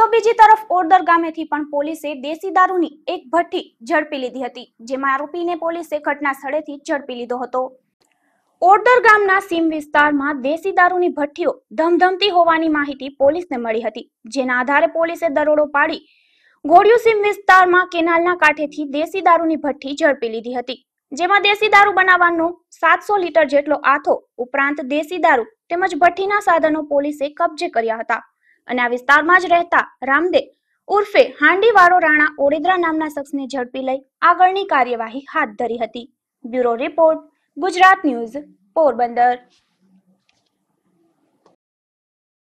તો બીજી તરફ ઓરદર ગામેથી પણ પોલીસે દેશી દારૂની એક ભઠ્ઠી ઝડપી લીધી હતી જેમાં આરોપીને પોલીસે ઘટના સ્થળેથી ઝડપી લીધો હતો ઓરદર ગામના સીમ વિસ્તારમાં દેશી દારૂની ભઠ્ઠીઓ ધમધમતી હોવાની માહિતી પોલીસને મળી હતી જેના આધારે પોલીસે દરોડો પાડી ઘોડિયું સીમ વિસ્તારમાં કેનાલના કાંઠેથી દેશી દારૂની ભઠ્ઠી ઝડપી લીધી હતી જેમાં દેશી દારૂ બનાવવાનો સાતસો લીટર જેટલો આથો ઉપરાંત દેશી દારૂ તેમજ ભઠ્ઠીના સાધનો પોલીસે કબજે કર્યા હતા અને આ વિસ્તારમાં જ રહેતા રામદેવ ઉર્ફે હાંડીવાળો રાણા ઓડેદરા નામના શખ્સને ઝડપી લઈ આગળની કાર્યવાહી હાથ ધરી હતી bureau report Gujarat news Porbandar